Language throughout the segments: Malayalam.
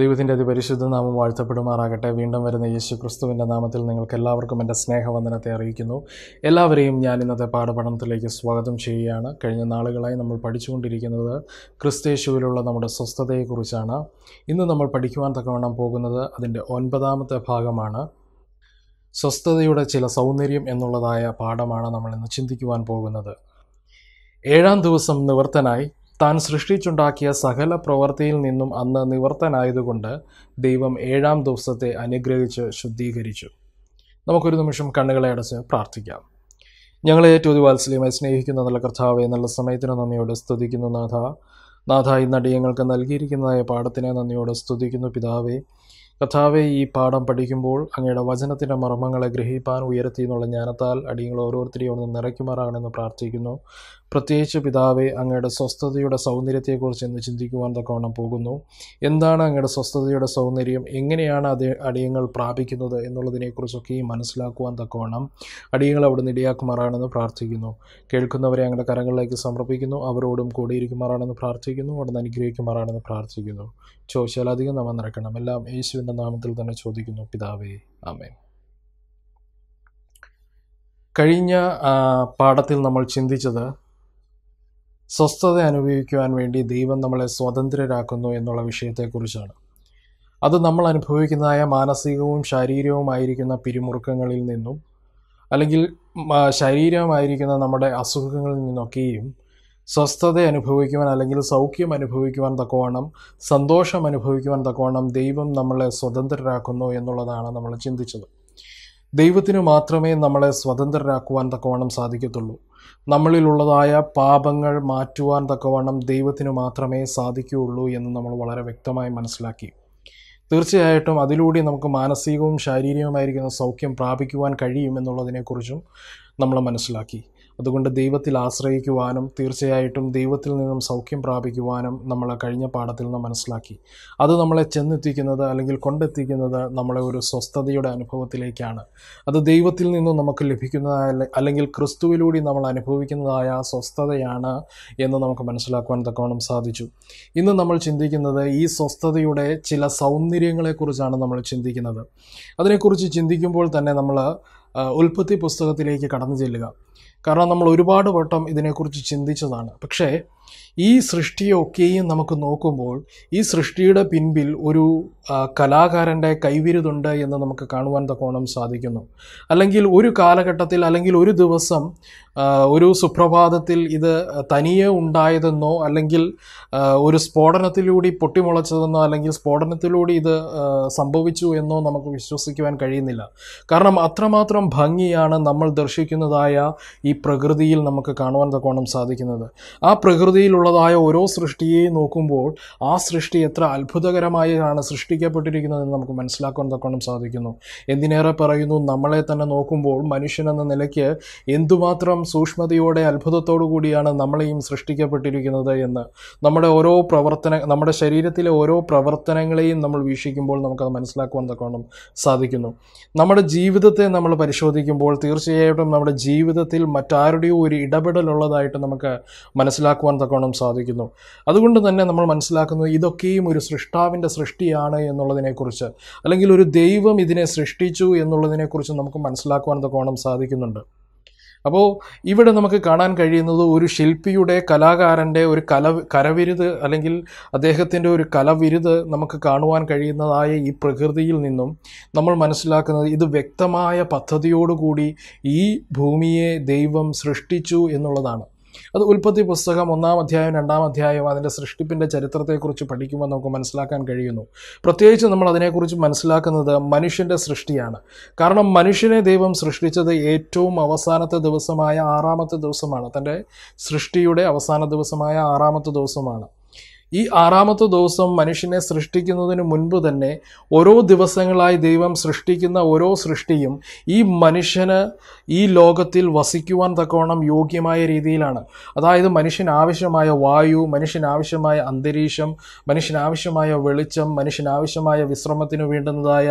ദൈവത്തിൻ്റെ അതിപരിശുദ്ധ നാമം വാഴ്ത്തപ്പെടുമാറാകട്ടെ വീണ്ടും വരുന്ന യേശു ക്രിസ്തുവിൻ്റെ നാമത്തിൽ നിങ്ങൾക്ക് എല്ലാവർക്കും എൻ്റെ സ്നേഹവന്ദനത്തെ അറിയിക്കുന്നു എല്ലാവരെയും ഞാൻ ഇന്നത്തെ പാഠപഠനത്തിലേക്ക് സ്വാഗതം ചെയ്യുകയാണ് കഴിഞ്ഞ നാളുകളായി നമ്മൾ പഠിച്ചുകൊണ്ടിരിക്കുന്നത് ക്രിസ്തേശുവിലുള്ള നമ്മുടെ സ്വസ്ഥതയെക്കുറിച്ചാണ് ഇന്ന് നമ്മൾ പഠിക്കുവാൻ തക്കവണ്ണം പോകുന്നത് അതിൻ്റെ ഒൻപതാമത്തെ ഭാഗമാണ് സ്വസ്ഥതയുടെ ചില സൗന്ദര്യം എന്നുള്ളതായ പാഠമാണ് നമ്മൾ ഇന്ന് ചിന്തിക്കുവാൻ പോകുന്നത് ഏഴാം ദിവസം നിവർത്തനായി താൻ സൃഷ്ടിച്ചുണ്ടാക്കിയ സകല പ്രവൃത്തിയിൽ നിന്നും അന്ന് നിവർത്തനായതുകൊണ്ട് ദൈവം ഏഴാം ദിവസത്തെ അനുഗ്രഹിച്ച് ശുദ്ധീകരിച്ചു നമുക്കൊരു നിമിഷം കണ്ണുകളെ അടച്ച് പ്രാർത്ഥിക്കാം ഞങ്ങളെ ഏറ്റവും വാത്സല്യമായി സ്നേഹിക്കുന്ന നല്ല കർത്താവെ നല്ല സമയത്തിന് നന്ദിയോട് സ്തുതിക്കുന്നു നാഥ നാഥ ഈ നടിയങ്ങൾക്ക് നൽകിയിരിക്കുന്നതായ പാഠത്തിനെ നന്ദിയോട് സ്തുതിക്കുന്നു പിതാവേ കഥാവെ ഈ പാഠം പഠിക്കുമ്പോൾ അങ്ങയുടെ വചനത്തിൻ്റെ മർമ്മങ്ങളെ ഗ്രഹിപ്പാൻ ഉയർത്തി എന്നുള്ള ജ്ഞാനത്താൽ അടിയങ്ങൾ ഓരോരുത്തരെയും ഒന്ന് നിറയ്ക്കുമാറാകണമെന്ന് പ്രാർത്ഥിക്കുന്നു പ്രത്യേകിച്ച് പിതാവെ അങ്ങയുടെ സ്വസ്ഥതയുടെ സൗന്ദര്യത്തെക്കുറിച്ച് ഇന്ന് ചിന്തിക്കുവാൻ തക്കവണ്ണം പോകുന്നു എന്താണ് അങ്ങയുടെ സ്വസ്ഥതയുടെ സൗന്ദര്യം എങ്ങനെയാണ് അത് അടിയങ്ങൾ പ്രാപിക്കുന്നത് എന്നുള്ളതിനെക്കുറിച്ചൊക്കെയും മനസ്സിലാക്കുവാൻ തക്കവണ്ണം അടിയങ്ങൾ അവിടെ നിടയാക്കുമാറാണെന്ന് പ്രാർത്ഥിക്കുന്നു കേൾക്കുന്നവരെ അങ്ങയുടെ കരങ്ങളിലേക്ക് സമർപ്പിക്കുന്നു അവരോടും കൂടിയിരിക്കുമാറാണെന്ന് പ്രാർത്ഥിക്കുന്നു അവിടെ നിന്ന് അനുഗ്രഹിക്കുമാറാണെന്ന് പ്രാർത്ഥിക്കുന്നു ചോദിച്ചാലധികം നമ്മൾ നിറക്കണം എല്ലാം യേശുവിൻ്റെ നാമത്തിൽ തന്നെ ചോദിക്കുന്നു പിതാവേ ആമേൻ കഴിഞ്ഞ പാഠത്തിൽ നമ്മൾ ചിന്തിച്ചത് സ്വസ്ഥത അനുഭവിക്കുവാൻ വേണ്ടി ദൈവം നമ്മളെ സ്വതന്ത്രരാക്കുന്നു എന്നുള്ള വിഷയത്തെക്കുറിച്ചാണ് അത് നമ്മൾ അനുഭവിക്കുന്നതായ മാനസികവും ശാരീരികവുമായിരിക്കുന്ന പിരിമുറുക്കങ്ങളിൽ നിന്നും അല്ലെങ്കിൽ ശരീരമായിരിക്കുന്ന നമ്മുടെ അസുഖങ്ങളിൽ നിന്നൊക്കെയും സ്വസ്ഥത അനുഭവിക്കുവാൻ അല്ലെങ്കിൽ സൗഖ്യം അനുഭവിക്കുവാൻ തക്കവണ്ണം സന്തോഷം അനുഭവിക്കുവാൻ തക്കവണ്ണം ദൈവം നമ്മളെ സ്വതന്ത്രരാക്കുന്നു എന്നുള്ളതാണ് നമ്മൾ ചിന്തിച്ചത് ദൈവത്തിന് മാത്രമേ നമ്മളെ സ്വതന്ത്രരാക്കുവാൻ തക്കവണ്ണം സാധിക്കത്തുള്ളൂ നമ്മളിലുള്ളതായ പാപങ്ങൾ മാറ്റുവാൻ തക്കവണ്ണം ദൈവത്തിന് മാത്രമേ സാധിക്കുകയുള്ളൂ എന്ന് നമ്മൾ വളരെ വ്യക്തമായി മനസ്സിലാക്കി തീർച്ചയായിട്ടും അതിലൂടെ നമുക്ക് മാനസികവും ശാരീരികവുമായിരിക്കുന്ന സൗഖ്യം പ്രാപിക്കുവാൻ കഴിയും എന്നുള്ളതിനെക്കുറിച്ചും നമ്മൾ മനസ്സിലാക്കി അതുകൊണ്ട് ദൈവത്തിൽ ആശ്രയിക്കുവാനും തീർച്ചയായിട്ടും ദൈവത്തിൽ നിന്നും സൗഖ്യം പ്രാപിക്കുവാനും നമ്മൾ കഴിഞ്ഞ പാഠത്തിൽ നിന്ന് മനസ്സിലാക്കി അത് നമ്മളെ ചെന്നെത്തിക്കുന്നത് അല്ലെങ്കിൽ കൊണ്ടെത്തിക്കുന്നത് നമ്മളെ ഒരു സ്വസ്ഥതയുടെ അനുഭവത്തിലേക്കാണ് അത് ദൈവത്തിൽ നിന്നും നമുക്ക് ലഭിക്കുന്നതായ അല്ലെങ്കിൽ ക്രിസ്തുവിലൂടെ നമ്മൾ അനുഭവിക്കുന്നതായ സ്വസ്ഥതയാണ് എന്ന് നമുക്ക് മനസ്സിലാക്കുവാൻ തക്കവണ്ണം സാധിച്ചു ഇന്ന് നമ്മൾ ചിന്തിക്കുന്നത് ഈ സ്വസ്ഥതയുടെ ചില സൗന്ദര്യങ്ങളെക്കുറിച്ചാണ് നമ്മൾ ചിന്തിക്കുന്നത് അതിനെക്കുറിച്ച് ചിന്തിക്കുമ്പോൾ തന്നെ നമ്മൾ ഉൽപ്പത്തി പുസ്തകത്തിലേക്ക് കടന്നു ചെല്ലുക കാരണം നമ്മൾ ഒരുപാട് വട്ടം ഇതിനെക്കുറിച്ച് ചിന്തിച്ചതാണ് പക്ഷേ ഈ സൃഷ്ടിയൊക്കെയും നമുക്ക് നോക്കുമ്പോൾ ഈ സൃഷ്ടിയുടെ പിൻപിൽ ഒരു കലാകാരൻ്റെ കൈവിരുതുണ്ട് എന്ന് നമുക്ക് കാണുവാൻ തക്കോണം സാധിക്കുന്നു അല്ലെങ്കിൽ ഒരു കാലഘട്ടത്തിൽ അല്ലെങ്കിൽ ഒരു ദിവസം ഒരു സുപ്രഭാതത്തിൽ ഇത് തനിയെ ഉണ്ടായതെന്നോ അല്ലെങ്കിൽ ഒരു സ്ഫോടനത്തിലൂടെ പൊട്ടിമുളച്ചതെന്നോ അല്ലെങ്കിൽ സ്ഫോടനത്തിലൂടെ ഇത് സംഭവിച്ചു എന്നോ നമുക്ക് വിശ്വസിക്കുവാൻ കഴിയുന്നില്ല കാരണം അത്രമാത്രം ഭംഗിയാണ് നമ്മൾ ദർശിക്കുന്നതായ ഈ പ്രകൃതിയിൽ നമുക്ക് കാണുവാൻ തക്കോണം സാധിക്കുന്നത് ആ പ്രകൃതി പ്രകൃതിയിലുള്ളതായ ഓരോ സൃഷ്ടിയെയും നോക്കുമ്പോൾ ആ സൃഷ്ടി എത്ര അത്ഭുതകരമായാണ് സൃഷ്ടിക്കപ്പെട്ടിരിക്കുന്നതെന്ന് നമുക്ക് മനസ്സിലാക്കാൻ തക്കണം സാധിക്കുന്നു എന്തിനേറെ പറയുന്നു നമ്മളെ തന്നെ നോക്കുമ്പോൾ മനുഷ്യൻ എന്ന നിലയ്ക്ക് എന്തുമാത്രം സൂക്ഷ്മതയോടെ അത്ഭുതത്തോടു കൂടിയാണ് നമ്മളെയും സൃഷ്ടിക്കപ്പെട്ടിരിക്കുന്നത് എന്ന് നമ്മുടെ ഓരോ പ്രവർത്തന നമ്മുടെ ശരീരത്തിലെ ഓരോ പ്രവർത്തനങ്ങളെയും നമ്മൾ വീക്ഷിക്കുമ്പോൾ നമുക്കത് മനസ്സിലാക്കുവാൻ തക്കണം സാധിക്കുന്നു നമ്മുടെ ജീവിതത്തെ നമ്മൾ പരിശോധിക്കുമ്പോൾ തീർച്ചയായിട്ടും നമ്മുടെ ജീവിതത്തിൽ മറ്റാരുടെയോ ഒരു ഇടപെടലുള്ളതായിട്ട് നമുക്ക് മനസ്സിലാക്കുവാൻ തക്കവണ്ണം സാധിക്കുന്നു അതുകൊണ്ട് തന്നെ നമ്മൾ മനസ്സിലാക്കുന്നത് ഇതൊക്കെയും ഒരു സൃഷ്ടാവിൻ്റെ സൃഷ്ടിയാണ് എന്നുള്ളതിനെക്കുറിച്ച് അല്ലെങ്കിൽ ഒരു ദൈവം ഇതിനെ സൃഷ്ടിച്ചു എന്നുള്ളതിനെക്കുറിച്ച് നമുക്ക് മനസ്സിലാക്കുവാൻ തക്കവണ്ണം സാധിക്കുന്നുണ്ട് അപ്പോൾ ഇവിടെ നമുക്ക് കാണാൻ കഴിയുന്നത് ഒരു ശില്പിയുടെ കലാകാരൻ്റെ ഒരു കല കരവിരുത് അല്ലെങ്കിൽ അദ്ദേഹത്തിൻ്റെ ഒരു കലവിരുത് നമുക്ക് കാണുവാൻ കഴിയുന്നതായ ഈ പ്രകൃതിയിൽ നിന്നും നമ്മൾ മനസ്സിലാക്കുന്നത് ഇത് വ്യക്തമായ പദ്ധതിയോടുകൂടി ഈ ഭൂമിയെ ദൈവം സൃഷ്ടിച്ചു എന്നുള്ളതാണ് അത് ഉൽപ്പത്തി പുസ്തകം ഒന്നാം അധ്യായം രണ്ടാം അധ്യായം അതിൻ്റെ സൃഷ്ടിപ്പിൻ്റെ ചരിത്രത്തെക്കുറിച്ച് പഠിക്കുമ്പോൾ നമുക്ക് മനസ്സിലാക്കാൻ കഴിയുന്നു പ്രത്യേകിച്ച് നമ്മൾ അതിനെക്കുറിച്ച് മനസ്സിലാക്കുന്നത് മനുഷ്യൻ്റെ സൃഷ്ടിയാണ് കാരണം മനുഷ്യനെ ദൈവം സൃഷ്ടിച്ചത് ഏറ്റവും അവസാനത്തെ ദിവസമായ ആറാമത്തെ ദിവസമാണ് തൻ്റെ സൃഷ്ടിയുടെ അവസാന ദിവസമായ ആറാമത്തെ ദിവസമാണ് ഈ ആറാമത്തെ ദിവസം മനുഷ്യനെ സൃഷ്ടിക്കുന്നതിന് മുൻപ് തന്നെ ഓരോ ദിവസങ്ങളായി ദൈവം സൃഷ്ടിക്കുന്ന ഓരോ സൃഷ്ടിയും ഈ മനുഷ്യന് ഈ ലോകത്തിൽ വസിക്കുവാൻ തക്കവണ്ണം യോഗ്യമായ രീതിയിലാണ് അതായത് മനുഷ്യന് ആവശ്യമായ വായു മനുഷ്യനാവശ്യമായ ആവശ്യമായ അന്തരീക്ഷം മനുഷ്യനാവശ്യമായ ആവശ്യമായ വെളിച്ചം മനുഷ്യനാവശ്യമായ ആവശ്യമായ വിശ്രമത്തിന് വേണ്ടുന്നതായ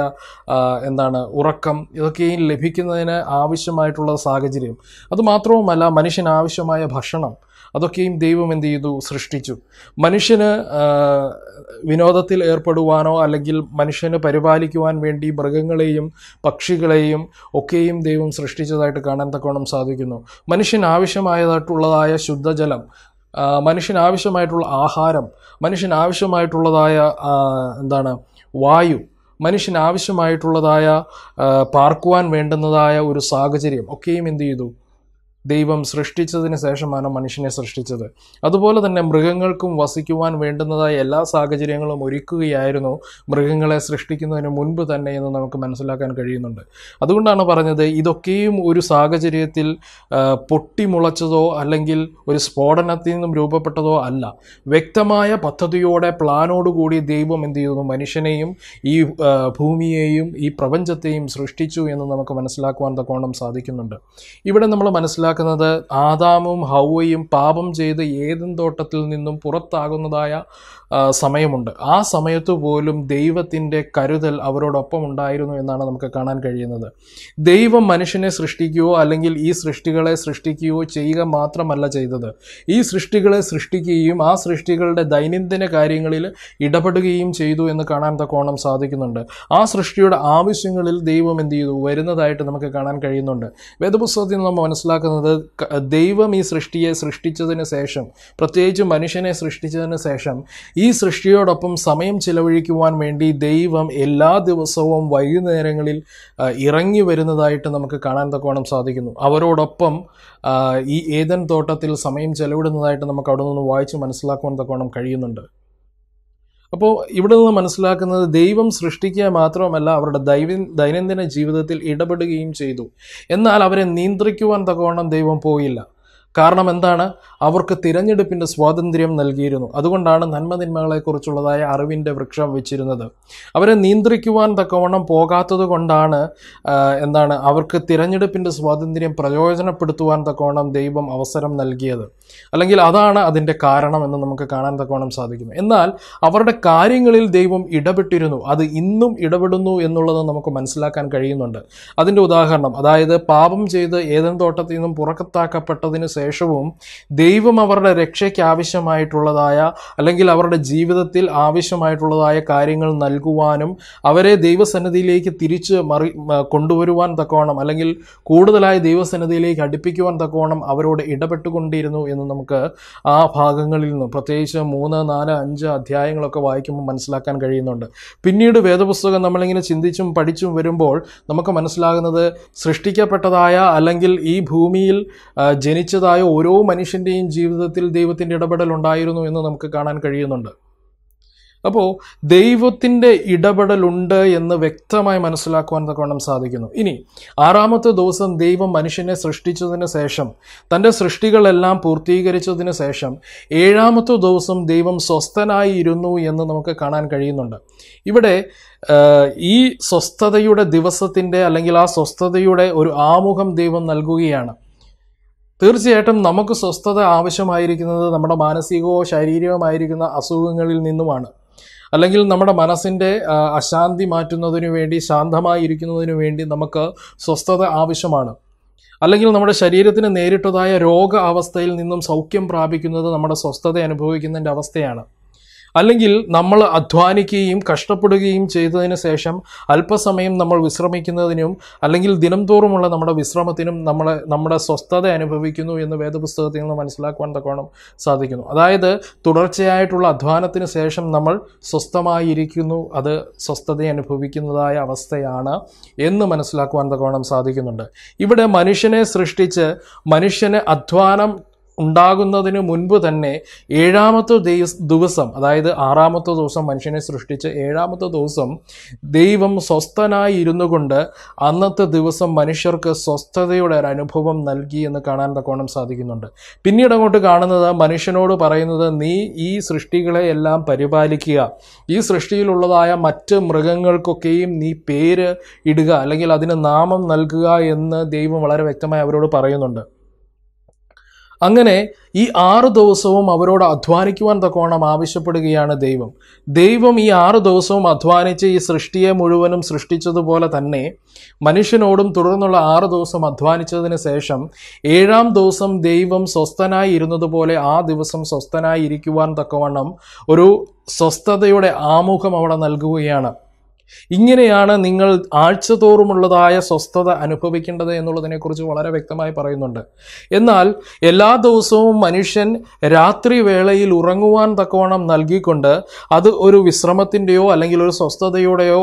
എന്താണ് ഉറക്കം ഇതൊക്കെയും ലഭിക്കുന്നതിന് ആവശ്യമായിട്ടുള്ള സാഹചര്യം അതുമാത്രവുമല്ല മനുഷ്യനാവശ്യമായ ആവശ്യമായ ഭക്ഷണം അതൊക്കെയും ദൈവം എന്ത് ചെയ്തു സൃഷ്ടിച്ചു മനുഷ്യന് വിനോദത്തിൽ ഏർപ്പെടുവാനോ അല്ലെങ്കിൽ മനുഷ്യന് പരിപാലിക്കുവാൻ വേണ്ടി മൃഗങ്ങളെയും പക്ഷികളെയും ഒക്കെയും ദൈവം സൃഷ്ടിച്ചതായിട്ട് കാണാൻ തക്കോണം സാധിക്കുന്നു മനുഷ്യൻ ആവശ്യമായതായിട്ടുള്ളതായ ശുദ്ധജലം മനുഷ്യൻ ആവശ്യമായിട്ടുള്ള ആഹാരം മനുഷ്യൻ ആവശ്യമായിട്ടുള്ളതായ എന്താണ് വായു മനുഷ്യന് ആവശ്യമായിട്ടുള്ളതായ പാർക്കുവാൻ വേണ്ടുന്നതായ ഒരു സാഹചര്യം ഒക്കെയും എന്ത് ചെയ്തു ദൈവം സൃഷ്ടിച്ചതിന് ശേഷമാണ് മനുഷ്യനെ സൃഷ്ടിച്ചത് അതുപോലെ തന്നെ മൃഗങ്ങൾക്കും വസിക്കുവാൻ വേണ്ടുന്നതായ എല്ലാ സാഹചര്യങ്ങളും ഒരുക്കുകയായിരുന്നു മൃഗങ്ങളെ സൃഷ്ടിക്കുന്നതിന് മുൻപ് തന്നെ എന്ന് നമുക്ക് മനസ്സിലാക്കാൻ കഴിയുന്നുണ്ട് അതുകൊണ്ടാണ് പറഞ്ഞത് ഇതൊക്കെയും ഒരു സാഹചര്യത്തിൽ പൊട്ടിമുളച്ചതോ അല്ലെങ്കിൽ ഒരു സ്ഫോടനത്തിൽ നിന്നും രൂപപ്പെട്ടതോ അല്ല വ്യക്തമായ പദ്ധതിയോടെ പ്ലാനോടുകൂടി ദൈവം എന്ത് ചെയ്യുന്നു മനുഷ്യനെയും ഈ ഭൂമിയെയും ഈ പ്രപഞ്ചത്തെയും സൃഷ്ടിച്ചു എന്ന് നമുക്ക് മനസ്സിലാക്കുവാൻ തക്കോണം സാധിക്കുന്നുണ്ട് ഇവിടെ നമ്മൾ മനസ്സിലാക്കുന്നത് മനസ്സിലാക്കുന്നത് ആദാമും ഹൗവയും പാപം ചെയ്ത് ഏതൻ തോട്ടത്തിൽ നിന്നും പുറത്താകുന്നതായ സമയമുണ്ട് ആ സമയത്തു പോലും ദൈവത്തിൻ്റെ കരുതൽ അവരോടൊപ്പം ഉണ്ടായിരുന്നു എന്നാണ് നമുക്ക് കാണാൻ കഴിയുന്നത് ദൈവം മനുഷ്യനെ സൃഷ്ടിക്കുകയോ അല്ലെങ്കിൽ ഈ സൃഷ്ടികളെ സൃഷ്ടിക്കുകയോ ചെയ്യുക മാത്രമല്ല ചെയ്തത് ഈ സൃഷ്ടികളെ സൃഷ്ടിക്കുകയും ആ സൃഷ്ടികളുടെ ദൈനംദിന കാര്യങ്ങളിൽ ഇടപെടുകയും ചെയ്തു എന്ന് കാണാൻ തക്കോണം സാധിക്കുന്നുണ്ട് ആ സൃഷ്ടിയുടെ ആവശ്യങ്ങളിൽ ദൈവം എന്ത് ചെയ്തു വരുന്നതായിട്ട് നമുക്ക് കാണാൻ കഴിയുന്നുണ്ട് വേദപുസ്തകത്തിൽ നമ്മൾ മനസ്സിലാക്കുന്നത് പറയുന്നത് ദൈവം ഈ സൃഷ്ടിയെ സൃഷ്ടിച്ചതിന് ശേഷം പ്രത്യേകിച്ച് മനുഷ്യനെ സൃഷ്ടിച്ചതിന് ശേഷം ഈ സൃഷ്ടിയോടൊപ്പം സമയം ചിലവഴിക്കുവാൻ വേണ്ടി ദൈവം എല്ലാ ദിവസവും വൈകുന്നേരങ്ങളിൽ ഇറങ്ങി വരുന്നതായിട്ട് നമുക്ക് കാണാൻ തക്കോണം സാധിക്കുന്നു അവരോടൊപ്പം ഈ ഏതൻ തോട്ടത്തിൽ സമയം ചെലവിടുന്നതായിട്ട് നമുക്ക് അവിടെ നിന്ന് വായിച്ച് മനസ്സിലാക്കുവാൻ തക്കോണം കഴിയുന്നുണ്ട് അപ്പോൾ ഇവിടെ നിന്ന് മനസ്സിലാക്കുന്നത് ദൈവം സൃഷ്ടിക്കുക മാത്രമല്ല അവരുടെ ദൈവ ദൈനംദിന ജീവിതത്തിൽ ഇടപെടുകയും ചെയ്തു എന്നാൽ അവരെ നിയന്ത്രിക്കുവാൻ തക്കവണ്ണം ദൈവം പോയില്ല കാരണം എന്താണ് അവർക്ക് തിരഞ്ഞെടുപ്പിൻ്റെ സ്വാതന്ത്ര്യം നൽകിയിരുന്നു അതുകൊണ്ടാണ് നന്മതിന്മകളെക്കുറിച്ചുള്ളതായ അറിവിൻ്റെ വൃക്ഷം വെച്ചിരുന്നത് അവരെ നിയന്ത്രിക്കുവാൻ തക്കവണ്ണം പോകാത്തത് കൊണ്ടാണ് എന്താണ് അവർക്ക് തിരഞ്ഞെടുപ്പിൻ്റെ സ്വാതന്ത്ര്യം പ്രയോജനപ്പെടുത്തുവാൻ തക്കവണ്ണം ദൈവം അവസരം നൽകിയത് അല്ലെങ്കിൽ അതാണ് അതിൻ്റെ കാരണം എന്ന് നമുക്ക് കാണാൻ തക്കവണ്ണം സാധിക്കുന്നു എന്നാൽ അവരുടെ കാര്യങ്ങളിൽ ദൈവം ഇടപെട്ടിരുന്നു അത് ഇന്നും ഇടപെടുന്നു എന്നുള്ളത് നമുക്ക് മനസ്സിലാക്കാൻ കഴിയുന്നുണ്ട് അതിൻ്റെ ഉദാഹരണം അതായത് പാപം ചെയ്ത് ഏതെങ്കിലും തോട്ടത്തിൽ നിന്നും പുറത്താക്കപ്പെട്ടതിന് ശേഷം ശേഷവും ദൈവം അവരുടെ രക്ഷയ്ക്ക് ആവശ്യമായിട്ടുള്ളതായ അല്ലെങ്കിൽ അവരുടെ ജീവിതത്തിൽ ആവശ്യമായിട്ടുള്ളതായ കാര്യങ്ങൾ നൽകുവാനും അവരെ ദൈവസന്നിധിയിലേക്ക് തിരിച്ച് മറി കൊണ്ടുവരുവാൻ തക്കവണ്ണം അല്ലെങ്കിൽ കൂടുതലായി ദൈവസന്നിധിയിലേക്ക് അടുപ്പിക്കുവാൻ തക്കവണ്ണം അവരോട് ഇടപെട്ടുകൊണ്ടിരുന്നു എന്ന് നമുക്ക് ആ ഭാഗങ്ങളിൽ നിന്ന് പ്രത്യേകിച്ച് മൂന്ന് നാല് അഞ്ച് അധ്യായങ്ങളൊക്കെ വായിക്കുമ്പോൾ മനസ്സിലാക്കാൻ കഴിയുന്നുണ്ട് പിന്നീട് വേദപുസ്തകം നമ്മളിങ്ങനെ ചിന്തിച്ചും പഠിച്ചും വരുമ്പോൾ നമുക്ക് മനസ്സിലാകുന്നത് സൃഷ്ടിക്കപ്പെട്ടതായ അല്ലെങ്കിൽ ഈ ഭൂമിയിൽ ജനിച്ചത് മരിച്ചതായ ഓരോ മനുഷ്യൻ്റെയും ജീവിതത്തിൽ ദൈവത്തിൻ്റെ ഇടപെടൽ ഉണ്ടായിരുന്നു എന്ന് നമുക്ക് കാണാൻ കഴിയുന്നുണ്ട് അപ്പോൾ ദൈവത്തിൻ്റെ ഇടപെടലുണ്ട് എന്ന് വ്യക്തമായി മനസ്സിലാക്കുവാൻ തക്കവണ്ണം സാധിക്കുന്നു ഇനി ആറാമത്തെ ദിവസം ദൈവം മനുഷ്യനെ സൃഷ്ടിച്ചതിന് ശേഷം തൻ്റെ സൃഷ്ടികളെല്ലാം പൂർത്തീകരിച്ചതിന് ശേഷം ഏഴാമത്തെ ദിവസം ദൈവം സ്വസ്ഥനായി ഇരുന്നു എന്ന് നമുക്ക് കാണാൻ കഴിയുന്നുണ്ട് ഇവിടെ ഈ സ്വസ്ഥതയുടെ ദിവസത്തിൻ്റെ അല്ലെങ്കിൽ ആ സ്വസ്ഥതയുടെ ഒരു ആമുഖം ദൈവം നൽകുകയാണ് തീർച്ചയായിട്ടും നമുക്ക് സ്വസ്ഥത ആവശ്യമായിരിക്കുന്നത് നമ്മുടെ മാനസികവും ശാരീരികമായിരിക്കുന്ന അസുഖങ്ങളിൽ നിന്നുമാണ് അല്ലെങ്കിൽ നമ്മുടെ മനസ്സിൻ്റെ അശാന്തി മാറ്റുന്നതിന് വേണ്ടി ശാന്തമായിരിക്കുന്നതിനു വേണ്ടി നമുക്ക് സ്വസ്ഥത ആവശ്യമാണ് അല്ലെങ്കിൽ നമ്മുടെ ശരീരത്തിന് നേരിട്ടതായ രോഗ അവസ്ഥയിൽ നിന്നും സൗഖ്യം പ്രാപിക്കുന്നത് നമ്മുടെ സ്വസ്ഥത അനുഭവിക്കുന്നതിൻ്റെ അവസ്ഥയാണ് അല്ലെങ്കിൽ നമ്മൾ അധ്വാനിക്കുകയും കഷ്ടപ്പെടുകയും ചെയ്തതിന് ശേഷം അല്പസമയം നമ്മൾ വിശ്രമിക്കുന്നതിനും അല്ലെങ്കിൽ ദിനംതോറുമുള്ള നമ്മുടെ വിശ്രമത്തിനും നമ്മളെ നമ്മുടെ സ്വസ്ഥത അനുഭവിക്കുന്നു എന്ന് വേദപുസ്തകത്തിൽ നിന്ന് മനസ്സിലാക്കുവാൻ തക്കോണം സാധിക്കുന്നു അതായത് തുടർച്ചയായിട്ടുള്ള അധ്വാനത്തിന് ശേഷം നമ്മൾ സ്വസ്ഥമായിരിക്കുന്നു അത് സ്വസ്ഥത അനുഭവിക്കുന്നതായ അവസ്ഥയാണ് എന്ന് മനസ്സിലാക്കുവാൻ തക്കോണം സാധിക്കുന്നുണ്ട് ഇവിടെ മനുഷ്യനെ സൃഷ്ടിച്ച് മനുഷ്യന് അധ്വാനം ഉണ്ടാകുന്നതിന് മുൻപ് തന്നെ ഏഴാമത്തെ ദിവസം അതായത് ആറാമത്തെ ദിവസം മനുഷ്യനെ സൃഷ്ടിച്ച് ഏഴാമത്തെ ദിവസം ദൈവം സ്വസ്ഥനായി ഇരുന്നു കൊണ്ട് അന്നത്തെ ദിവസം മനുഷ്യർക്ക് സ്വസ്ഥതയുടെ ഒരു അനുഭവം നൽകി എന്ന് കാണാൻ തക്കോണം സാധിക്കുന്നുണ്ട് പിന്നീട് അങ്ങോട്ട് കാണുന്നത് മനുഷ്യനോട് പറയുന്നത് നീ ഈ സൃഷ്ടികളെ എല്ലാം പരിപാലിക്കുക ഈ സൃഷ്ടിയിലുള്ളതായ മറ്റ് മൃഗങ്ങൾക്കൊക്കെയും നീ പേര് ഇടുക അല്ലെങ്കിൽ അതിന് നാമം നൽകുക എന്ന് ദൈവം വളരെ വ്യക്തമായി അവരോട് പറയുന്നുണ്ട് അങ്ങനെ ഈ ആറ് ദിവസവും അവരോട് അധ്വാനിക്കുവാൻ തക്കവണ്ണം ആവശ്യപ്പെടുകയാണ് ദൈവം ദൈവം ഈ ആറ് ദിവസവും അധ്വാനിച്ച് ഈ സൃഷ്ടിയെ മുഴുവനും സൃഷ്ടിച്ചതുപോലെ തന്നെ മനുഷ്യനോടും തുടർന്നുള്ള ആറ് ദിവസം അധ്വാനിച്ചതിന് ശേഷം ഏഴാം ദിവസം ദൈവം സ്വസ്ഥനായി ഇരുന്നതുപോലെ ആ ദിവസം സ്വസ്ഥനായി ഇരിക്കുവാൻ തക്കവണ്ണം ഒരു സ്വസ്ഥതയുടെ ആമുഖം അവിടെ നൽകുകയാണ് ഇങ്ങനെയാണ് നിങ്ങൾ ആഴ്ചതോറുമുള്ളതായ സ്വസ്ഥത അനുഭവിക്കേണ്ടത് എന്നുള്ളതിനെക്കുറിച്ച് വളരെ വ്യക്തമായി പറയുന്നുണ്ട് എന്നാൽ എല്ലാ ദിവസവും മനുഷ്യൻ രാത്രി വേളയിൽ ഉറങ്ങുവാൻ തക്കവണ്ണം നൽകിക്കൊണ്ട് അത് ഒരു വിശ്രമത്തിൻ്റെയോ അല്ലെങ്കിൽ ഒരു സ്വസ്ഥതയുടെയോ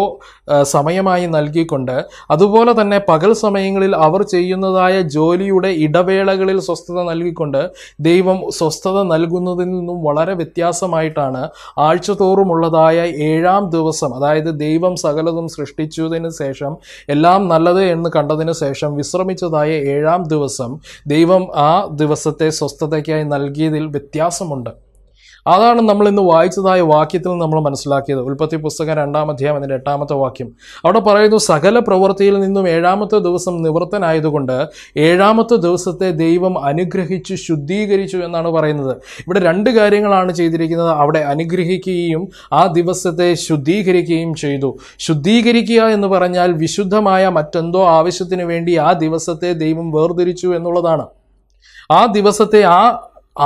സമയമായി നൽകിക്കൊണ്ട് അതുപോലെ തന്നെ പകൽ സമയങ്ങളിൽ അവർ ചെയ്യുന്നതായ ജോലിയുടെ ഇടവേളകളിൽ സ്വസ്ഥത നൽകിക്കൊണ്ട് ദൈവം സ്വസ്ഥത നൽകുന്നതിൽ നിന്നും വളരെ വ്യത്യാസമായിട്ടാണ് ആഴ്ചതോറുമുള്ളതായ ഏഴാം ദിവസം അതായത് ദൈവം സകലതും സൃഷ്ടിച്ചതിന് ശേഷം എല്ലാം നല്ലത് എന്ന് കണ്ടതിന് ശേഷം വിശ്രമിച്ചതായ ഏഴാം ദിവസം ദൈവം ആ ദിവസത്തെ സ്വസ്ഥതയ്ക്കായി നൽകിയതിൽ വ്യത്യാസമുണ്ട് അതാണ് നമ്മൾ ഇന്ന് വായിച്ചതായ വാക്യത്തിൽ നിന്ന് നമ്മൾ മനസ്സിലാക്കിയത് ഉൽപ്പത്തി പുസ്തകം രണ്ടാം അധ്യായം അതിൻ്റെ എട്ടാമത്തെ വാക്യം അവിടെ പറയുന്നു സകല പ്രവൃത്തിയിൽ നിന്നും ഏഴാമത്തെ ദിവസം നിവൃത്തനായതുകൊണ്ട് ഏഴാമത്തെ ദിവസത്തെ ദൈവം അനുഗ്രഹിച്ചു ശുദ്ധീകരിച്ചു എന്നാണ് പറയുന്നത് ഇവിടെ രണ്ട് കാര്യങ്ങളാണ് ചെയ്തിരിക്കുന്നത് അവിടെ അനുഗ്രഹിക്കുകയും ആ ദിവസത്തെ ശുദ്ധീകരിക്കുകയും ചെയ്തു ശുദ്ധീകരിക്കുക എന്ന് പറഞ്ഞാൽ വിശുദ്ധമായ മറ്റെന്തോ ആവശ്യത്തിന് വേണ്ടി ആ ദിവസത്തെ ദൈവം വേർതിരിച്ചു എന്നുള്ളതാണ് ആ ദിവസത്തെ ആ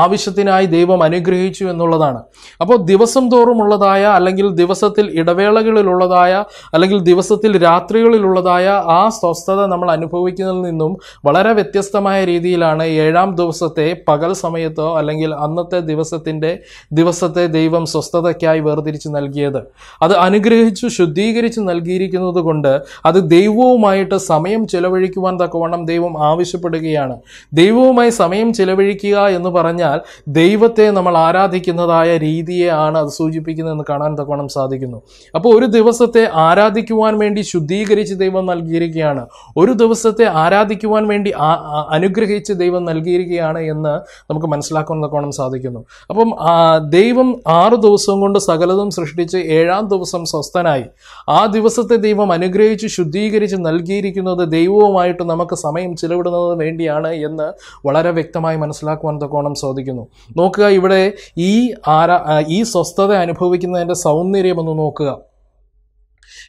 ആവശ്യത്തിനായി ദൈവം അനുഗ്രഹിച്ചു എന്നുള്ളതാണ് അപ്പോൾ ദിവസം തോറുമുള്ളതായ അല്ലെങ്കിൽ ദിവസത്തിൽ ഇടവേളകളിലുള്ളതായ അല്ലെങ്കിൽ ദിവസത്തിൽ രാത്രികളിലുള്ളതായ ആ സ്വസ്ഥത നമ്മൾ അനുഭവിക്കുന്നതിൽ നിന്നും വളരെ വ്യത്യസ്തമായ രീതിയിലാണ് ഏഴാം ദിവസത്തെ പകൽ സമയത്തോ അല്ലെങ്കിൽ അന്നത്തെ ദിവസത്തിൻ്റെ ദിവസത്തെ ദൈവം സ്വസ്ഥതയ്ക്കായി വേർതിരിച്ച് നൽകിയത് അത് അനുഗ്രഹിച്ചു ശുദ്ധീകരിച്ച് നൽകിയിരിക്കുന്നത് കൊണ്ട് അത് ദൈവവുമായിട്ട് സമയം ചെലവഴിക്കുവാൻ തക്കവണ്ണം ദൈവം ആവശ്യപ്പെടുകയാണ് ദൈവവുമായി സമയം ചെലവഴിക്കുക എന്ന് പറഞ്ഞ് പറഞ്ഞാൽ ദൈവത്തെ നമ്മൾ ആരാധിക്കുന്നതായ രീതിയെയാണ് അത് സൂചിപ്പിക്കുന്നതെന്ന് കാണാൻ തക്കോണം സാധിക്കുന്നു അപ്പോൾ ഒരു ദിവസത്തെ ആരാധിക്കുവാൻ വേണ്ടി ശുദ്ധീകരിച്ച് ദൈവം നൽകിയിരിക്കുകയാണ് ഒരു ദിവസത്തെ ആരാധിക്കുവാൻ വേണ്ടി അനുഗ്രഹിച്ച് ദൈവം നൽകിയിരിക്കുകയാണ് എന്ന് നമുക്ക് മനസ്സിലാക്കാൻ തക്കോണം സാധിക്കുന്നു അപ്പം ദൈവം ആറു ദിവസം കൊണ്ട് സകലതും സൃഷ്ടിച്ച് ഏഴാം ദിവസം സ്വസ്ഥനായി ആ ദിവസത്തെ ദൈവം അനുഗ്രഹിച്ച് ശുദ്ധീകരിച്ച് നൽകിയിരിക്കുന്നത് ദൈവവുമായിട്ട് നമുക്ക് സമയം ചിലവിടുന്നത് വേണ്ടിയാണ് എന്ന് വളരെ വ്യക്തമായി മനസ്സിലാക്കുവാൻ തക്കോണം സാധിക്കുന്നു നോക്കുക ഇവിടെ ഈ ആര ഈ സ്വസ്ഥത അനുഭവിക്കുന്നതിൻ്റെ സൗന്ദര്യമെന്ന് നോക്കുക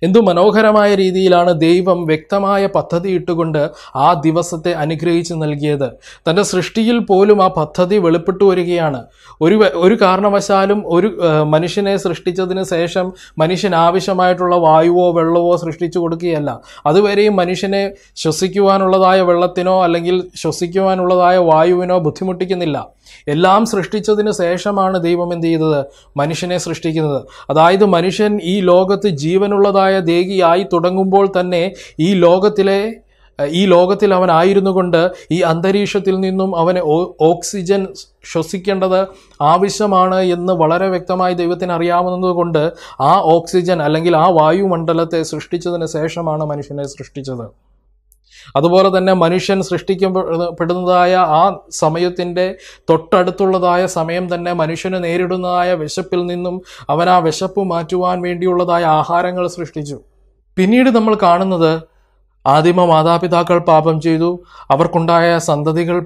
എന്തു മനോഹരമായ രീതിയിലാണ് ദൈവം വ്യക്തമായ പദ്ധതി ഇട്ടുകൊണ്ട് ആ ദിവസത്തെ അനുഗ്രഹിച്ച് നൽകിയത് തൻ്റെ സൃഷ്ടിയിൽ പോലും ആ പദ്ധതി വെളിപ്പെട്ടു വരികയാണ് ഒരു ഒരു കാരണവശാലും ഒരു മനുഷ്യനെ സൃഷ്ടിച്ചതിന് ശേഷം മനുഷ്യൻ ആവശ്യമായിട്ടുള്ള വായുവോ വെള്ളമോ സൃഷ്ടിച്ചു കൊടുക്കുകയല്ല അതുവരെയും മനുഷ്യനെ ശ്വസിക്കുവാനുള്ളതായ വെള്ളത്തിനോ അല്ലെങ്കിൽ ശ്വസിക്കുവാനുള്ളതായ വായുവിനോ ബുദ്ധിമുട്ടിക്കുന്നില്ല എല്ലാം സൃഷ്ടിച്ചതിന് ശേഷമാണ് ദൈവം എന്ത് ചെയ്തത് മനുഷ്യനെ സൃഷ്ടിക്കുന്നത് അതായത് മനുഷ്യൻ ഈ ലോകത്ത് ജീവനുള്ളതായ ദേഹിയായി തുടങ്ങുമ്പോൾ തന്നെ ഈ ലോകത്തിലെ ഈ ലോകത്തിൽ അവൻ ആയിരുന്നു കൊണ്ട് ഈ അന്തരീക്ഷത്തിൽ നിന്നും അവന് ഓക്സിജൻ ശ്വസിക്കേണ്ടത് ആവശ്യമാണ് എന്ന് വളരെ വ്യക്തമായി ദൈവത്തിന് അറിയാവുന്നതുകൊണ്ട് ആ ഓക്സിജൻ അല്ലെങ്കിൽ ആ വായുമണ്ഡലത്തെ സൃഷ്ടിച്ചതിന് ശേഷമാണ് മനുഷ്യനെ സൃഷ്ടിച്ചത് അതുപോലെ തന്നെ മനുഷ്യൻ സൃഷ്ടിക്കപ്പെടുന്നതായ ആ സമയത്തിൻ്റെ തൊട്ടടുത്തുള്ളതായ സമയം തന്നെ മനുഷ്യന് നേരിടുന്നതായ വിശപ്പിൽ നിന്നും അവൻ ആ വിശപ്പ് മാറ്റുവാൻ വേണ്ടിയുള്ളതായ ആഹാരങ്ങൾ സൃഷ്ടിച്ചു പിന്നീട് നമ്മൾ കാണുന്നത് ആദിമ മാതാപിതാക്കൾ പാപം ചെയ്തു അവർക്കുണ്ടായ സന്തതികൾ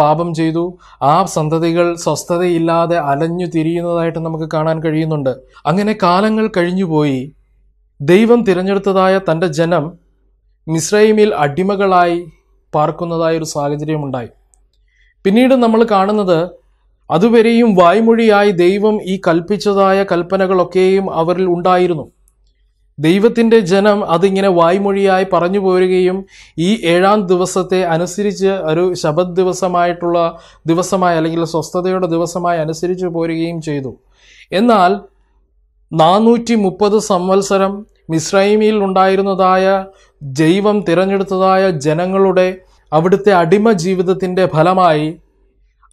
പാപം ചെയ്തു ആ സന്തതികൾ സ്വസ്ഥതയില്ലാതെ അലഞ്ഞു തിരിയുന്നതായിട്ട് നമുക്ക് കാണാൻ കഴിയുന്നുണ്ട് അങ്ങനെ കാലങ്ങൾ കഴിഞ്ഞുപോയി ദൈവം തിരഞ്ഞെടുത്തതായ തൻ്റെ ജനം മിസ്രൈമിൽ അടിമകളായി പാർക്കുന്നതായ ഒരു സാഹചര്യമുണ്ടായി പിന്നീട് നമ്മൾ കാണുന്നത് അതുവരെയും വായ്മൊഴിയായി ദൈവം ഈ കൽപ്പിച്ചതായ കൽപ്പനകളൊക്കെയും അവരിൽ ഉണ്ടായിരുന്നു ദൈവത്തിൻ്റെ ജനം അതിങ്ങനെ വായ്മൊഴിയായി പറഞ്ഞു പോരുകയും ഈ ഏഴാം ദിവസത്തെ അനുസരിച്ച് ഒരു ശബദ് ദിവസമായിട്ടുള്ള ദിവസമായി അല്ലെങ്കിൽ സ്വസ്ഥതയുടെ ദിവസമായി അനുസരിച്ച് പോരുകയും ചെയ്തു എന്നാൽ നാനൂറ്റി മുപ്പത് സംവത്സരം മിസ്രൈമിയിൽ ഉണ്ടായിരുന്നതായ ജൈവം തിരഞ്ഞെടുത്തതായ ജനങ്ങളുടെ അവിടുത്തെ അടിമ ജീവിതത്തിൻ്റെ ഫലമായി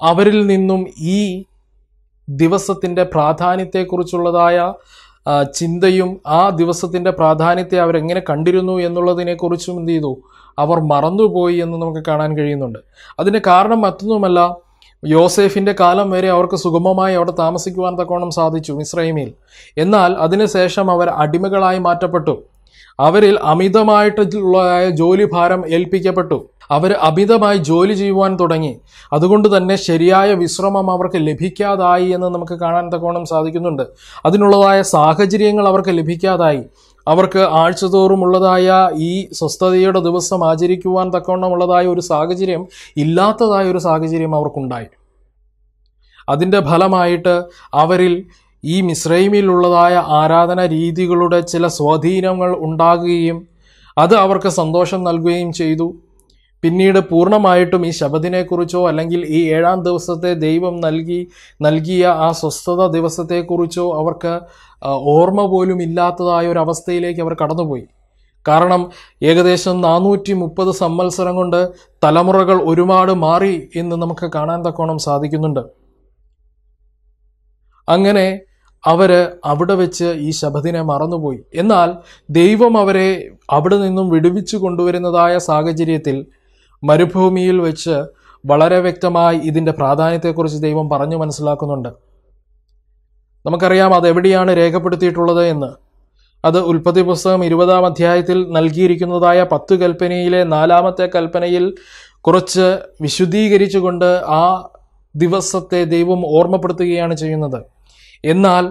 അവരിൽ നിന്നും ഈ ദിവസത്തിൻ്റെ പ്രാധാന്യത്തെക്കുറിച്ചുള്ളതായ ചിന്തയും ആ ദിവസത്തിൻ്റെ പ്രാധാന്യത്തെ അവരെങ്ങനെ കണ്ടിരുന്നു എന്നുള്ളതിനെക്കുറിച്ചും എന്ത് ചെയ്തു അവർ മറന്നുപോയി എന്ന് നമുക്ക് കാണാൻ കഴിയുന്നുണ്ട് അതിൻ്റെ കാരണം മറ്റൊന്നുമല്ല യോസേഫിൻ്റെ കാലം വരെ അവർക്ക് സുഗമമായി അവിടെ താമസിക്കുവാൻ തക്കോണം സാധിച്ചു ഇസ്രൈമിയിൽ എന്നാൽ അതിനുശേഷം അവർ അടിമകളായി മാറ്റപ്പെട്ടു അവരിൽ അമിതമായിട്ടുള്ളതായ ജോലി ഭാരം ഏൽപ്പിക്കപ്പെട്ടു അവർ അമിതമായി ജോലി ചെയ്യുവാൻ തുടങ്ങി അതുകൊണ്ട് തന്നെ ശരിയായ വിശ്രമം അവർക്ക് ലഭിക്കാതായി എന്ന് നമുക്ക് കാണാൻ തക്കോണം സാധിക്കുന്നുണ്ട് അതിനുള്ളതായ സാഹചര്യങ്ങൾ അവർക്ക് ലഭിക്കാതായി അവർക്ക് ആഴ്ചതോറുമുള്ളതായ ഈ സ്വസ്ഥതയുടെ ദിവസം ആചരിക്കുവാൻ തക്കവണ്ണമുള്ളതായ ഒരു സാഹചര്യം ഇല്ലാത്തതായ ഒരു സാഹചര്യം അവർക്കുണ്ടായി അതിൻ്റെ ഫലമായിട്ട് അവരിൽ ഈ മിശ്രൈമിലുള്ളതായ ആരാധന രീതികളുടെ ചില സ്വാധീനങ്ങൾ ഉണ്ടാകുകയും അത് അവർക്ക് സന്തോഷം നൽകുകയും ചെയ്തു പിന്നീട് പൂർണ്ണമായിട്ടും ഈ ശബദിനെക്കുറിച്ചോ അല്ലെങ്കിൽ ഈ ഏഴാം ദിവസത്തെ ദൈവം നൽകി നൽകിയ ആ സ്വസ്ഥത ദിവസത്തെക്കുറിച്ചോ അവർക്ക് ഓർമ്മ പോലും ഇല്ലാത്തതായ ഒരു അവസ്ഥയിലേക്ക് അവർ കടന്നുപോയി കാരണം ഏകദേശം നാനൂറ്റി മുപ്പത് സമ്മത്സരം കൊണ്ട് തലമുറകൾ ഒരുപാട് മാറി എന്ന് നമുക്ക് കാണാൻ തക്കോണം സാധിക്കുന്നുണ്ട് അങ്ങനെ അവർ അവിടെ വെച്ച് ഈ ശബദിനെ മറന്നുപോയി എന്നാൽ ദൈവം അവരെ അവിടെ നിന്നും വിടുവിച്ചു കൊണ്ടുവരുന്നതായ സാഹചര്യത്തിൽ മരുഭൂമിയിൽ വെച്ച് വളരെ വ്യക്തമായി ഇതിൻ്റെ പ്രാധാന്യത്തെക്കുറിച്ച് ദൈവം പറഞ്ഞു മനസ്സിലാക്കുന്നുണ്ട് നമുക്കറിയാം അത് എവിടെയാണ് രേഖപ്പെടുത്തിയിട്ടുള്ളത് എന്ന് അത് ഉൽപ്പത്തി പുസ്തകം ഇരുപതാം അധ്യായത്തിൽ നൽകിയിരിക്കുന്നതായ പത്ത് കൽപ്പനയിലെ നാലാമത്തെ കൽപ്പനയിൽ കുറച്ച് വിശുദ്ധീകരിച്ചുകൊണ്ട് ആ ദിവസത്തെ ദൈവം ഓർമ്മപ്പെടുത്തുകയാണ് ചെയ്യുന്നത് എന്നാൽ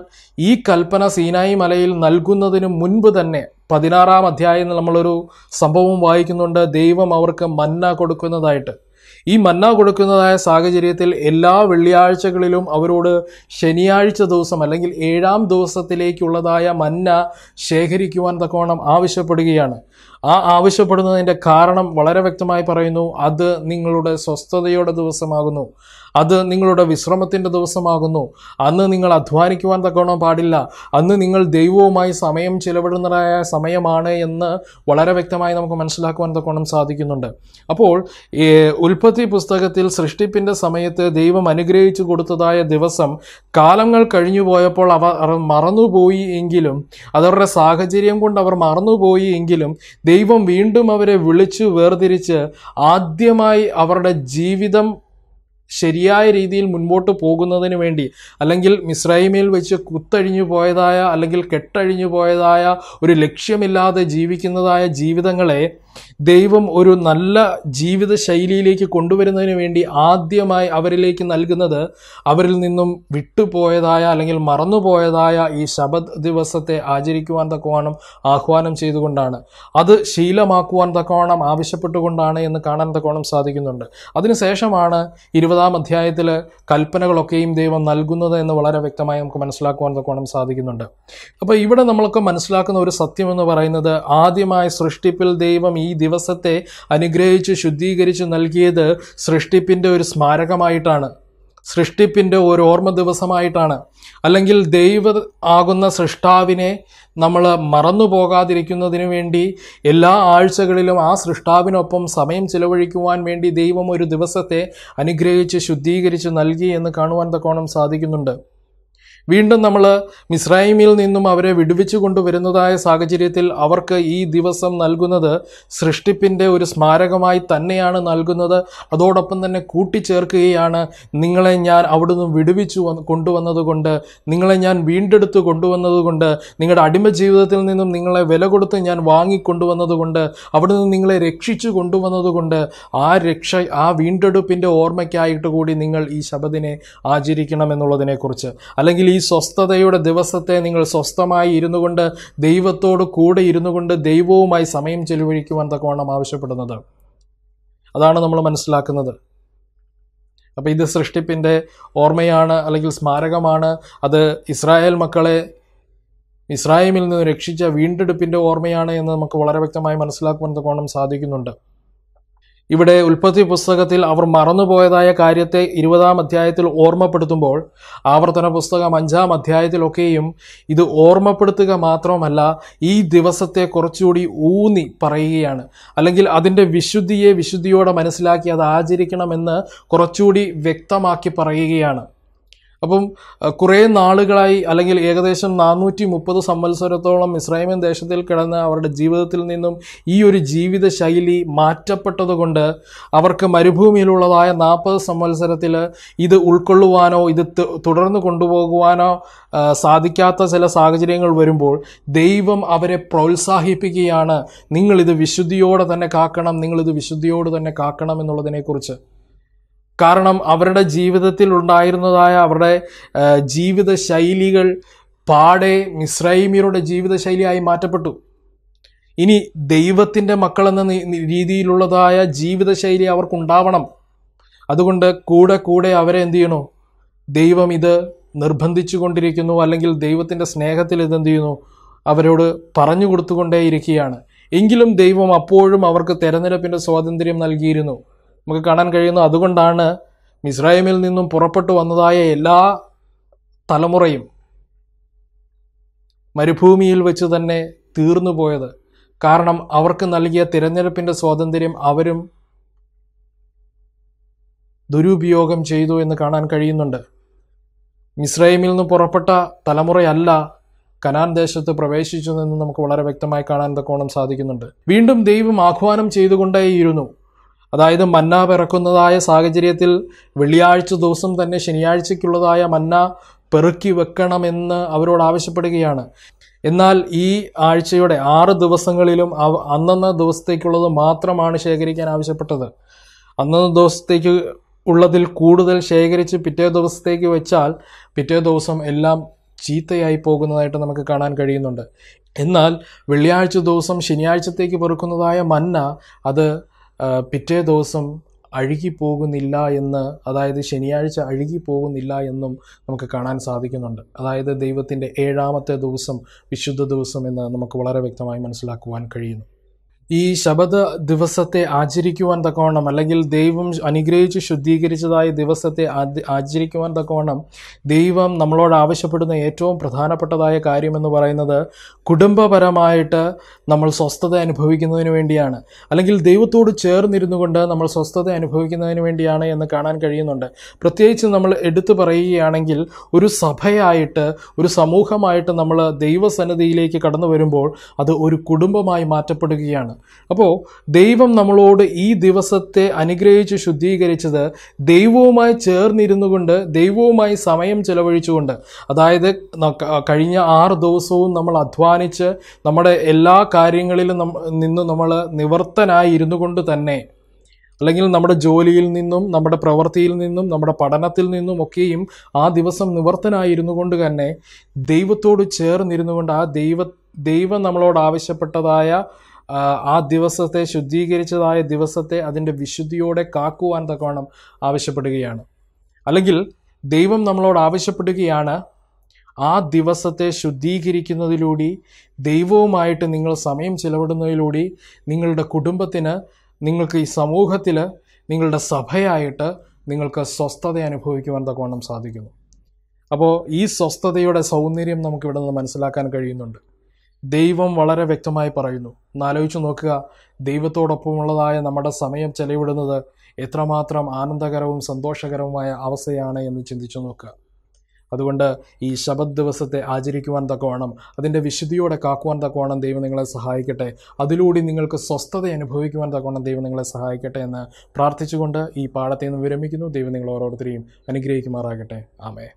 ഈ കൽപ്പന സീനായി മലയിൽ നൽകുന്നതിന് മുൻപ് തന്നെ പതിനാറാം അധ്യായം നമ്മളൊരു സംഭവം വായിക്കുന്നുണ്ട് ദൈവം അവർക്ക് മന്ന കൊടുക്കുന്നതായിട്ട് ഈ മന്ന കൊടുക്കുന്നതായ സാഹചര്യത്തിൽ എല്ലാ വെള്ളിയാഴ്ചകളിലും അവരോട് ശനിയാഴ്ച ദിവസം അല്ലെങ്കിൽ ഏഴാം ദിവസത്തിലേക്കുള്ളതായ മന്ന ശേഖരിക്കുവാൻ തക്കവണ്ണം ആവശ്യപ്പെടുകയാണ് ആ ആവശ്യപ്പെടുന്നതിൻ്റെ കാരണം വളരെ വ്യക്തമായി പറയുന്നു അത് നിങ്ങളുടെ സ്വസ്ഥതയുടെ ദിവസമാകുന്നു അത് നിങ്ങളുടെ വിശ്രമത്തിൻ്റെ ദിവസമാകുന്നു അന്ന് നിങ്ങൾ അധ്വാനിക്കുവാൻ തക്കവണ്ണം പാടില്ല അന്ന് നിങ്ങൾ ദൈവവുമായി സമയം ചിലവിടുന്നതായ സമയമാണ് എന്ന് വളരെ വ്യക്തമായി നമുക്ക് മനസ്സിലാക്കുവാൻ തക്കവണ്ണം സാധിക്കുന്നുണ്ട് അപ്പോൾ ഉൽപ്പത്തി പുസ്തകത്തിൽ സൃഷ്ടിപ്പിൻ്റെ സമയത്ത് ദൈവം അനുഗ്രഹിച്ചു കൊടുത്തതായ ദിവസം കാലങ്ങൾ കഴിഞ്ഞു പോയപ്പോൾ അവർ മറന്നുപോയി എങ്കിലും അതവരുടെ സാഹചര്യം കൊണ്ട് അവർ മറന്നുപോയി എങ്കിലും ദൈവം വീണ്ടും അവരെ വിളിച്ചു വേർതിരിച്ച് ആദ്യമായി അവരുടെ ജീവിതം ശരിയായ രീതിയിൽ മുൻപോട്ട് പോകുന്നതിന് വേണ്ടി അല്ലെങ്കിൽ മിസ്രൈമിൽ വെച്ച് കുത്തഴിഞ്ഞു പോയതായ അല്ലെങ്കിൽ കെട്ടഴിഞ്ഞു പോയതായ ഒരു ലക്ഷ്യമില്ലാതെ ജീവിക്കുന്നതായ ജീവിതങ്ങളെ ദൈവം ഒരു നല്ല ജീവിത ശൈലിയിലേക്ക് കൊണ്ടുവരുന്നതിന് വേണ്ടി ആദ്യമായി അവരിലേക്ക് നൽകുന്നത് അവരിൽ നിന്നും വിട്ടുപോയതായ അല്ലെങ്കിൽ മറന്നുപോയതായ ഈ ശബദ് ദിവസത്തെ ആചരിക്കുവാൻ തക്കവണ്ണം ആഹ്വാനം ചെയ്തുകൊണ്ടാണ് അത് ശീലമാക്കുവാൻ തക്കവണ്ണം ആവശ്യപ്പെട്ടുകൊണ്ടാണ് എന്ന് കാണാൻ തക്കവണ്ണം സാധിക്കുന്നുണ്ട് അതിനുശേഷമാണ് ഇരുപതാം അധ്യായത്തിൽ കൽപ്പനകളൊക്കെയും ദൈവം നൽകുന്നത് എന്ന് വളരെ വ്യക്തമായി നമുക്ക് മനസ്സിലാക്കുവാൻ തക്കവണ്ണം സാധിക്കുന്നുണ്ട് അപ്പോൾ ഇവിടെ നമ്മളൊക്കെ മനസ്സിലാക്കുന്ന ഒരു സത്യം എന്ന് പറയുന്നത് ആദ്യമായി സൃഷ്ടിപ്പിൽ ദൈവം ഈ ദിവസത്തെ അനുഗ്രഹിച്ച് ശുദ്ധീകരിച്ച് നൽകിയത് സൃഷ്ടിപ്പിൻ്റെ ഒരു സ്മാരകമായിട്ടാണ് സൃഷ്ടിപ്പിൻ്റെ ഒരു ഓർമ്മ ദിവസമായിട്ടാണ് അല്ലെങ്കിൽ ദൈവ ആകുന്ന സൃഷ്ടാവിനെ നമ്മൾ മറന്നു പോകാതിരിക്കുന്നതിന് വേണ്ടി എല്ലാ ആഴ്ചകളിലും ആ സൃഷ്ടാവിനൊപ്പം സമയം ചിലവഴിക്കുവാൻ വേണ്ടി ദൈവം ഒരു ദിവസത്തെ അനുഗ്രഹിച്ച് ശുദ്ധീകരിച്ച് നൽകി എന്ന് കാണുവാൻ തക്കോണം സാധിക്കുന്നുണ്ട് വീണ്ടും നമ്മൾ മിസ്രൈമിൽ നിന്നും അവരെ വിടുവിച്ചു കൊണ്ടുവരുന്നതായ സാഹചര്യത്തിൽ അവർക്ക് ഈ ദിവസം നൽകുന്നത് സൃഷ്ടിപ്പിൻ്റെ ഒരു സ്മാരകമായി തന്നെയാണ് നൽകുന്നത് അതോടൊപ്പം തന്നെ കൂട്ടിച്ചേർക്കുകയാണ് നിങ്ങളെ ഞാൻ അവിടുന്ന് വിടുവിച്ചു കൊണ്ടുവന്നതുകൊണ്ട് നിങ്ങളെ ഞാൻ വീണ്ടെടുത്ത് കൊണ്ടുവന്നതുകൊണ്ട് നിങ്ങളുടെ അടിമ ജീവിതത്തിൽ നിന്നും നിങ്ങളെ വില കൊടുത്ത് ഞാൻ വാങ്ങിക്കൊണ്ടുവന്നതുകൊണ്ട് അവിടുന്ന് നിങ്ങളെ രക്ഷിച്ചു കൊണ്ടുവന്നതുകൊണ്ട് ആ രക്ഷ ആ വീണ്ടെടുപ്പിൻ്റെ ഓർമ്മയ്ക്കായിട്ട് കൂടി നിങ്ങൾ ഈ ശബദിനെ ആചരിക്കണമെന്നുള്ളതിനെക്കുറിച്ച് അല്ലെങ്കിൽ ഈ സ്വസ്ഥതയുടെ ദിവസത്തെ നിങ്ങൾ സ്വസ്ഥമായി ഇരുന്നു കൊണ്ട് ദൈവത്തോട് കൂടെ ഇരുന്നു കൊണ്ട് ദൈവവുമായി സമയം ചെലവഴിക്കുവാൻ തക്കവണ്ണം ആവശ്യപ്പെടുന്നത് അതാണ് നമ്മൾ മനസ്സിലാക്കുന്നത് അപ്പോൾ ഇത് സൃഷ്ടിപ്പിൻ്റെ ഓർമ്മയാണ് അല്ലെങ്കിൽ സ്മാരകമാണ് അത് ഇസ്രായേൽ മക്കളെ ഇസ്രായേലിൽ നിന്ന് രക്ഷിച്ച വീണ്ടെടുപ്പിൻ്റെ ഓർമ്മയാണ് എന്ന് നമുക്ക് വളരെ വ്യക്തമായി മനസ്സിലാക്കുവാൻ തക്കവണ്ണം സാധിക്കുന്നുണ്ട് ഇവിടെ ഉൽപ്പത്തി പുസ്തകത്തിൽ അവർ മറന്നുപോയതായ കാര്യത്തെ ഇരുപതാം അധ്യായത്തിൽ ഓർമ്മപ്പെടുത്തുമ്പോൾ ആവർത്തന പുസ്തകം അഞ്ചാം അധ്യായത്തിലൊക്കെയും ഇത് ഓർമ്മപ്പെടുത്തുക മാത്രമല്ല ഈ ദിവസത്തെ കുറച്ചുകൂടി ഊന്നി പറയുകയാണ് അല്ലെങ്കിൽ അതിൻ്റെ വിശുദ്ധിയെ വിശുദ്ധിയോടെ മനസ്സിലാക്കി അത് ആചരിക്കണമെന്ന് കുറച്ചുകൂടി വ്യക്തമാക്കി പറയുകയാണ് അപ്പം കുറേ നാളുകളായി അല്ലെങ്കിൽ ഏകദേശം നാനൂറ്റി മുപ്പത് സംവത്സരത്തോളം ഇസ്രായേൽ ദേശത്തിൽ കിടന്ന് അവരുടെ ജീവിതത്തിൽ നിന്നും ഈ ഒരു ജീവിത ശൈലി മാറ്റപ്പെട്ടതുകൊണ്ട് അവർക്ക് മരുഭൂമിയിലുള്ളതായ നാൽപ്പത് സംവത്സരത്തിൽ ഇത് ഉൾക്കൊള്ളുവാനോ ഇത് തുടർന്ന് കൊണ്ടുപോകുവാനോ സാധിക്കാത്ത ചില സാഹചര്യങ്ങൾ വരുമ്പോൾ ദൈവം അവരെ പ്രോത്സാഹിപ്പിക്കുകയാണ് നിങ്ങളിത് വിശുദ്ധിയോടെ തന്നെ കാക്കണം നിങ്ങളിത് വിശുദ്ധിയോട് തന്നെ കാക്കണം എന്നുള്ളതിനെക്കുറിച്ച് കാരണം അവരുടെ ജീവിതത്തിൽ ഉണ്ടായിരുന്നതായ അവരുടെ ജീവിത ശൈലികൾ പാടെ മിസ്രൈമിയരുടെ ജീവിതശൈലിയായി മാറ്റപ്പെട്ടു ഇനി ദൈവത്തിൻ്റെ മക്കളെന്ന രീതിയിലുള്ളതായ ജീവിതശൈലി അവർക്കുണ്ടാവണം അതുകൊണ്ട് കൂടെ കൂടെ അവരെ എന്തു ചെയ്യണു ദൈവം ഇത് നിർബന്ധിച്ചു കൊണ്ടിരിക്കുന്നു അല്ലെങ്കിൽ ദൈവത്തിൻ്റെ സ്നേഹത്തിൽ ഇതെന്ത് ചെയ്യുന്നു അവരോട് പറഞ്ഞു കൊടുത്തുകൊണ്ടേയിരിക്കുകയാണ് എങ്കിലും ദൈവം അപ്പോഴും അവർക്ക് തെരഞ്ഞെടുപ്പിൻ്റെ സ്വാതന്ത്ര്യം നൽകിയിരുന്നു നമുക്ക് കാണാൻ കഴിയുന്നു അതുകൊണ്ടാണ് മിസ്രൈമിൽ നിന്നും പുറപ്പെട്ടു വന്നതായ എല്ലാ തലമുറയും മരുഭൂമിയിൽ വെച്ച് തന്നെ തീർന്നു പോയത് കാരണം അവർക്ക് നൽകിയ തിരഞ്ഞെടുപ്പിൻ്റെ സ്വാതന്ത്ര്യം അവരും ദുരുപയോഗം ചെയ്തു എന്ന് കാണാൻ കഴിയുന്നുണ്ട് മിസ്രൈമിൽ നിന്ന് പുറപ്പെട്ട തലമുറയല്ല കനാൻ ദേശത്ത് പ്രവേശിച്ചു നിന്ന് നമുക്ക് വളരെ വ്യക്തമായി കാണാൻ തക്കോണം സാധിക്കുന്നുണ്ട് വീണ്ടും ദൈവം ആഹ്വാനം ചെയ്തുകൊണ്ടേയിരുന്നു അതായത് മന്ന പിറക്കുന്നതായ സാഹചര്യത്തിൽ വെള്ളിയാഴ്ച ദിവസം തന്നെ ശനിയാഴ്ചയ്ക്കുള്ളതായ മന്ന പെറുക്കി വെക്കണമെന്ന് അവരോട് ആവശ്യപ്പെടുകയാണ് എന്നാൽ ഈ ആഴ്ചയുടെ ആറ് ദിവസങ്ങളിലും അന്നന്ന ദിവസത്തേക്കുള്ളത് മാത്രമാണ് ശേഖരിക്കാൻ ആവശ്യപ്പെട്ടത് അന്നന്ന ദിവസത്തേക്ക് ഉള്ളതിൽ കൂടുതൽ ശേഖരിച്ച് പിറ്റേ ദിവസത്തേക്ക് വെച്ചാൽ പിറ്റേ ദിവസം എല്ലാം ചീത്തയായി പോകുന്നതായിട്ട് നമുക്ക് കാണാൻ കഴിയുന്നുണ്ട് എന്നാൽ വെള്ളിയാഴ്ച ദിവസം ശനിയാഴ്ചത്തേക്ക് പെറുക്കുന്നതായ മന്ന അത് പിറ്റേ ദിവസം അഴുകിപ്പോകുന്നില്ല എന്ന് അതായത് ശനിയാഴ്ച അഴുകിപ്പോകുന്നില്ല എന്നും നമുക്ക് കാണാൻ സാധിക്കുന്നുണ്ട് അതായത് ദൈവത്തിൻ്റെ ഏഴാമത്തെ ദിവസം വിശുദ്ധ ദിവസം എന്ന് നമുക്ക് വളരെ വ്യക്തമായി മനസ്സിലാക്കുവാൻ കഴിയുന്നു ഈ ശബദ ദിവസത്തെ ആചരിക്കുവാൻ തക്കവണ്ണം അല്ലെങ്കിൽ ദൈവം അനുഗ്രഹിച്ച് ശുദ്ധീകരിച്ചതായ ദിവസത്തെ ആചരിക്കുവാൻ തക്കവണ്ണം ദൈവം നമ്മളോട് ആവശ്യപ്പെടുന്ന ഏറ്റവും പ്രധാനപ്പെട്ടതായ കാര്യമെന്ന് പറയുന്നത് കുടുംബപരമായിട്ട് നമ്മൾ സ്വസ്ഥത അനുഭവിക്കുന്നതിന് വേണ്ടിയാണ് അല്ലെങ്കിൽ ദൈവത്തോട് ചേർന്നിരുന്നു കൊണ്ട് നമ്മൾ സ്വസ്ഥത അനുഭവിക്കുന്നതിന് വേണ്ടിയാണ് എന്ന് കാണാൻ കഴിയുന്നുണ്ട് പ്രത്യേകിച്ച് നമ്മൾ എടുത്തു പറയുകയാണെങ്കിൽ ഒരു സഭയായിട്ട് ഒരു സമൂഹമായിട്ട് നമ്മൾ ദൈവസന്നിധിയിലേക്ക് കടന്നു വരുമ്പോൾ അത് ഒരു കുടുംബമായി മാറ്റപ്പെടുകയാണ് അപ്പോൾ ദൈവം നമ്മളോട് ഈ ദിവസത്തെ അനുഗ്രഹിച്ച് ശുദ്ധീകരിച്ചത് ദൈവവുമായി ചേർന്നിരുന്നു കൊണ്ട് ദൈവവുമായി സമയം ചെലവഴിച്ചുകൊണ്ട് അതായത് കഴിഞ്ഞ ആറ് ദിവസവും നമ്മൾ അധ്വാനിച്ച് നമ്മുടെ എല്ലാ കാര്യങ്ങളിലും നിന്ന് നമ്മൾ നിവർത്തനായി ഇരുന്നു കൊണ്ട് തന്നെ അല്ലെങ്കിൽ നമ്മുടെ ജോലിയിൽ നിന്നും നമ്മുടെ പ്രവൃത്തിയിൽ നിന്നും നമ്മുടെ പഠനത്തിൽ നിന്നും ഒക്കെയും ആ ദിവസം നിവർത്തനായിരുന്നു കൊണ്ട് തന്നെ ദൈവത്തോട് ചേർന്നിരുന്നു കൊണ്ട് ആ ദൈവ ദൈവം നമ്മളോട് ആവശ്യപ്പെട്ടതായ ആ ദിവസത്തെ ശുദ്ധീകരിച്ചതായ ദിവസത്തെ അതിൻ്റെ വിശുദ്ധിയോടെ കാക്കുവാൻ തക്കവണ്ണം ആവശ്യപ്പെടുകയാണ് അല്ലെങ്കിൽ ദൈവം നമ്മളോട് ആവശ്യപ്പെടുകയാണ് ആ ദിവസത്തെ ശുദ്ധീകരിക്കുന്നതിലൂടെ ദൈവവുമായിട്ട് നിങ്ങൾ സമയം ചിലവിടുന്നതിലൂടെ നിങ്ങളുടെ കുടുംബത്തിന് നിങ്ങൾക്ക് ഈ സമൂഹത്തിൽ നിങ്ങളുടെ സഭയായിട്ട് നിങ്ങൾക്ക് സ്വസ്ഥത അനുഭവിക്കുവാൻ തക്കവണ്ണം സാധിക്കുന്നു അപ്പോൾ ഈ സ്വസ്ഥതയുടെ സൗന്ദര്യം നമുക്കിവിടെ നിന്ന് മനസ്സിലാക്കാൻ കഴിയുന്നുണ്ട് ദൈവം വളരെ വ്യക്തമായി പറയുന്നു എന്നാലോചിച്ച് നോക്കുക ദൈവത്തോടൊപ്പമുള്ളതായ നമ്മുടെ സമയം ചെലവിടുന്നത് എത്രമാത്രം ആനന്ദകരവും സന്തോഷകരവുമായ അവസ്ഥയാണ് എന്ന് ചിന്തിച്ചു നോക്കുക അതുകൊണ്ട് ഈ ശബദ് ദിവസത്തെ ആചരിക്കുവാൻ തക്കവണ്ണം അതിൻ്റെ വിശുദ്ധിയോടെ കാക്കുവാൻ തക്കവണ്ണം ദൈവം നിങ്ങളെ സഹായിക്കട്ടെ അതിലൂടെ നിങ്ങൾക്ക് സ്വസ്ഥത അനുഭവിക്കുവാൻ തക്കവണ്ണം ദൈവം നിങ്ങളെ സഹായിക്കട്ടെ എന്ന് പ്രാർത്ഥിച്ചുകൊണ്ട് ഈ പാഠത്തെ നിന്ന് വിരമിക്കുന്നു ദൈവം നിങ്ങൾ ഓരോരുത്തരെയും അനുഗ്രഹിക്കുമാറാകട്ടെ ആമേ